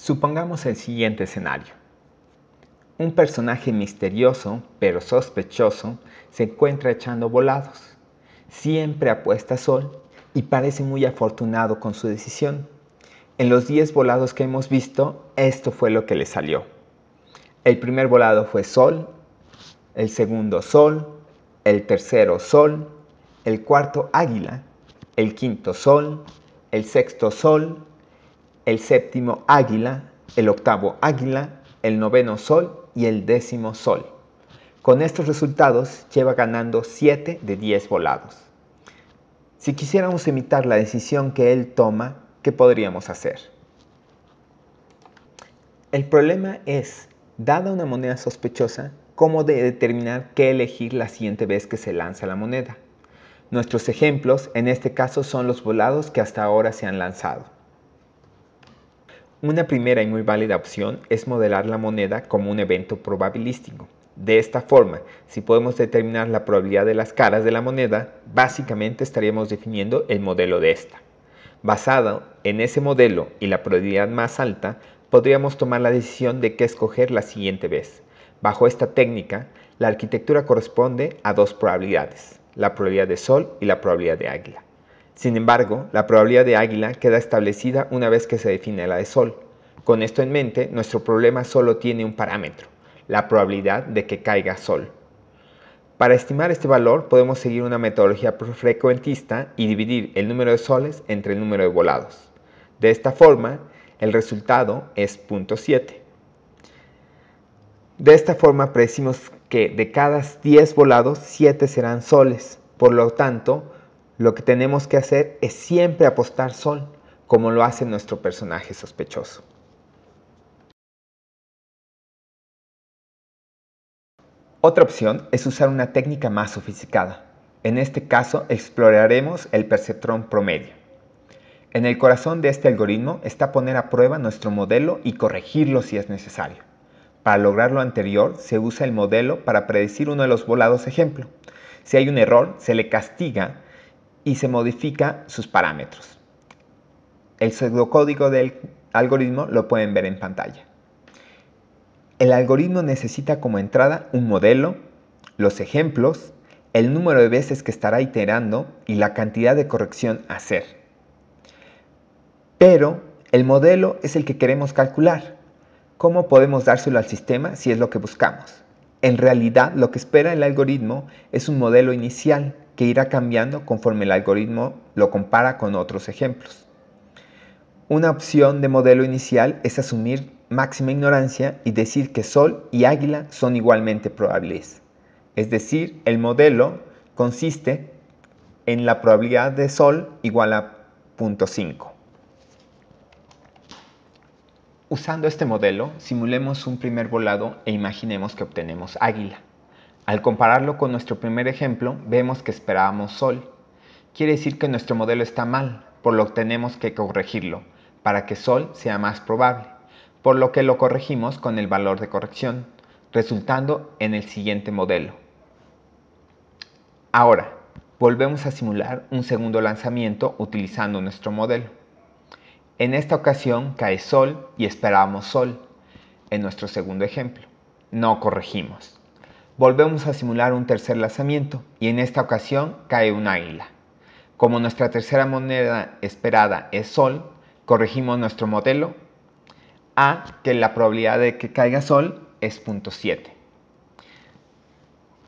Supongamos el siguiente escenario. Un personaje misterioso, pero sospechoso, se encuentra echando volados. Siempre apuesta sol y parece muy afortunado con su decisión. En los 10 volados que hemos visto, esto fue lo que le salió. El primer volado fue sol, el segundo sol, el tercero sol, el cuarto águila, el quinto sol, el sexto sol, el séptimo águila, el octavo águila, el noveno sol y el décimo sol. Con estos resultados lleva ganando 7 de 10 volados. Si quisiéramos imitar la decisión que él toma, ¿qué podríamos hacer? El problema es, dada una moneda sospechosa, cómo de determinar qué elegir la siguiente vez que se lanza la moneda. Nuestros ejemplos en este caso son los volados que hasta ahora se han lanzado. Una primera y muy válida opción es modelar la moneda como un evento probabilístico. De esta forma, si podemos determinar la probabilidad de las caras de la moneda, básicamente estaríamos definiendo el modelo de esta. Basado en ese modelo y la probabilidad más alta, podríamos tomar la decisión de qué escoger la siguiente vez. Bajo esta técnica, la arquitectura corresponde a dos probabilidades, la probabilidad de sol y la probabilidad de águila. Sin embargo, la probabilidad de águila queda establecida una vez que se define la de sol. Con esto en mente, nuestro problema solo tiene un parámetro, la probabilidad de que caiga sol. Para estimar este valor podemos seguir una metodología frecuentista y dividir el número de soles entre el número de volados. De esta forma, el resultado es 0.7. De esta forma predecimos que de cada 10 volados, 7 serán soles. Por lo tanto, lo que tenemos que hacer es siempre apostar sol, como lo hace nuestro personaje sospechoso. Otra opción es usar una técnica más sofisticada. En este caso exploraremos el perceptrón promedio. En el corazón de este algoritmo está poner a prueba nuestro modelo y corregirlo si es necesario. Para lograr lo anterior, se usa el modelo para predecir uno de los volados ejemplo. Si hay un error, se le castiga y se modifica sus parámetros. El pseudocódigo del algoritmo lo pueden ver en pantalla. El algoritmo necesita como entrada un modelo, los ejemplos, el número de veces que estará iterando y la cantidad de corrección a hacer. Pero el modelo es el que queremos calcular. ¿Cómo podemos dárselo al sistema si es lo que buscamos? En realidad lo que espera el algoritmo es un modelo inicial que irá cambiando conforme el algoritmo lo compara con otros ejemplos. Una opción de modelo inicial es asumir máxima ignorancia y decir que sol y águila son igualmente probables. Es decir, el modelo consiste en la probabilidad de sol igual a 0.5. Usando este modelo, simulemos un primer volado e imaginemos que obtenemos águila. Al compararlo con nuestro primer ejemplo, vemos que esperábamos Sol. Quiere decir que nuestro modelo está mal, por lo que tenemos que corregirlo, para que Sol sea más probable, por lo que lo corregimos con el valor de corrección, resultando en el siguiente modelo. Ahora, volvemos a simular un segundo lanzamiento utilizando nuestro modelo. En esta ocasión cae Sol y esperábamos Sol, en nuestro segundo ejemplo. No corregimos volvemos a simular un tercer lanzamiento y en esta ocasión cae un águila. Como nuestra tercera moneda esperada es Sol, corregimos nuestro modelo a que la probabilidad de que caiga Sol es 0.7.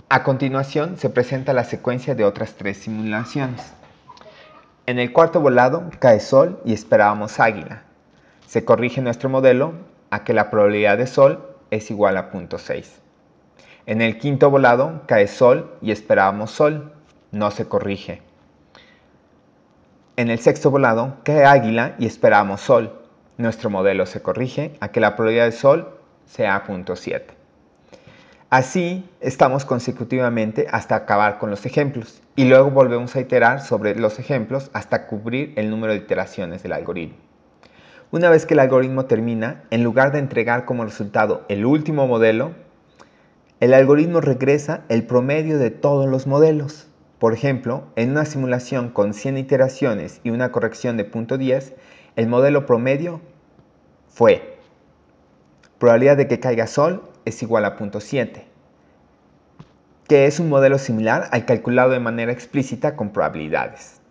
A continuación se presenta la secuencia de otras tres simulaciones. En el cuarto volado cae Sol y esperábamos Águila. Se corrige nuestro modelo a que la probabilidad de Sol es igual a 0.6. En el quinto volado cae sol y esperábamos sol. No se corrige. En el sexto volado cae águila y esperábamos sol. Nuestro modelo se corrige a que la probabilidad de sol sea 0.7. Así estamos consecutivamente hasta acabar con los ejemplos y luego volvemos a iterar sobre los ejemplos hasta cubrir el número de iteraciones del algoritmo. Una vez que el algoritmo termina, en lugar de entregar como resultado el último modelo, el algoritmo regresa el promedio de todos los modelos. Por ejemplo, en una simulación con 100 iteraciones y una corrección de 0.10, el modelo promedio fue probabilidad de que caiga sol es igual a 0.7, que es un modelo similar al calculado de manera explícita con probabilidades.